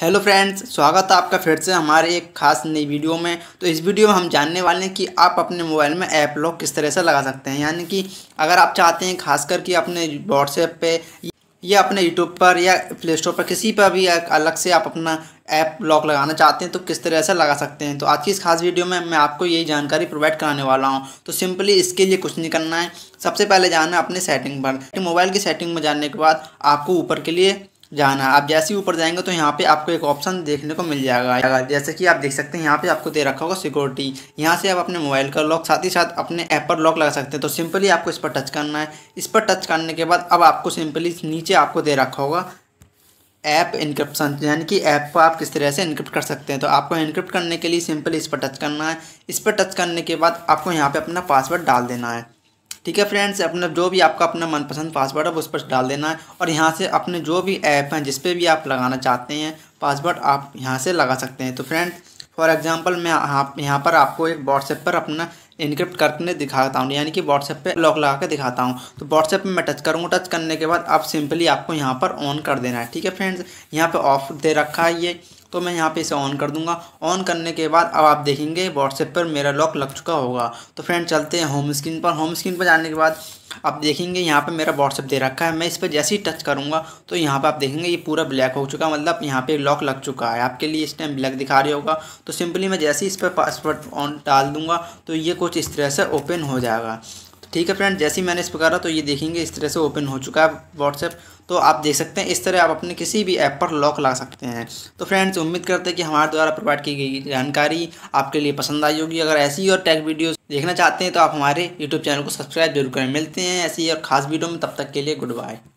hello friends स्वागत है आपका फिर से हमारे एक खास नई वीडियो में तो इस वीडियो में हम जानने वाले हैं कि आप अपने मोबाइल में ऐप लॉक किस तरह से लगा सकते हैं यानी कि अगर आप चाहते हैं खासकर कि अपने व्हाट्सएप पे या अपने यूट्यूब पर या प्ले स्टोर पर किसी पर भी अलग से आप अपना ऐप लॉक लगाना चाहते हैं तो किस तरह से लगा सकते हैं तो आज की इस खास वीडियो में मैं आपको यही जानकारी प्रोवाइड कराने वाला हूं तो सिंपली इसके लिए कुछ नहीं करना है सबसे पहले जाना है अपने सेटिंग पर मोबाइल की सेटिंग में जाने के बाद आपको ऊपर के लिए जाना है आप जैसे ही ऊपर जाएंगे तो यहाँ पे आपको एक ऑप्शन देखने को मिल जाएगा जैसे कि आप देख सकते हैं यहाँ पे आपको दे रखा होगा सिक्योरिटी यहाँ से आप अपने मोबाइल का लॉक साथ ही साथ अपने ऐप पर लॉक लगा सकते हैं तो सिंपली आपको इस पर टच करना है इस पर टच करने के बाद अब आपको सिंपली नीचे आपको दे रखा होगा ऐप इनक्रिप्शन यानी कि ऐप को आप किस तरह से इनक्रिप्ट कर सकते हैं तो आपको इनक्रिप्ट करने के लिए सिंपली इस पर टच करना है इस पर टच करने के बाद आपको यहाँ पर अपना पासवर्ड डाल देना है ठीक है फ्रेंड्स अपना जो भी आपका अपना मनपसंद पासवर्ड है उस पर डाल देना है और यहाँ से अपने जो भी ऐप हैं जिस पर भी आप लगाना चाहते हैं पासवर्ड आप यहाँ से लगा सकते हैं तो फ्रेंड फॉर एग्जांपल मैं आप यहाँ पर आपको एक व्हाट्सएप पर अपना इनक्रिप्ट करके दिखाता हूँ यानी कि व्हाट्सएप पे लॉक लगा के दिखाता हूँ तो व्हाट्सएप पर मैं टच करूँगा टच करने के बाद आप सिंपली आपको यहाँ पर ऑन कर देना है ठीक है फ्रेंड्स यहाँ पर ऑफ दे रखा है ये तो मैं यहाँ पे इसे ऑन कर दूंगा ऑन करने के बाद अब आप देखेंगे व्हाट्सएप पर मेरा लॉक लग चुका होगा तो फ्रेंड चलते हैं होम स्क्रीन पर होम स्क्रीन पर जाने के बाद आप देखेंगे यहाँ पे मेरा व्हाट्सअप दे रखा है मैं इस पर जैसे ही टच करूँगा तो यहाँ पे आप देखेंगे ये पूरा ब्लैक हो चुका है मतलब यहाँ पे लॉक लग चुका है आपके लिए इस टाइम ब्लैक दिखा रहा होगा तो सिंपली मैं जैसे ही इस पर पासवर्ड ऑन डाल दूँगा तो ये कुछ इस तरह से ओपन हो जाएगा ठीक है फ्रेंड जैसे ही मैंने इस पर करा तो ये देखेंगे इस तरह से ओपन हो चुका है व्हाट्सएप तो आप देख सकते हैं इस तरह आप अपने किसी भी ऐप पर लॉक ला सकते हैं तो फ्रेंड्स उम्मीद करते हैं कि हमारे द्वारा प्रोवाइड की गई जानकारी आपके लिए पसंद आई होगी अगर ऐसी और टेक वीडियो देखना चाहते हैं तो आप हमारे यूट्यूब चैनल को सब्सक्राइब जरूर करें मिलते हैं ऐसी और खास वीडियो में तब तक के लिए गुड बाय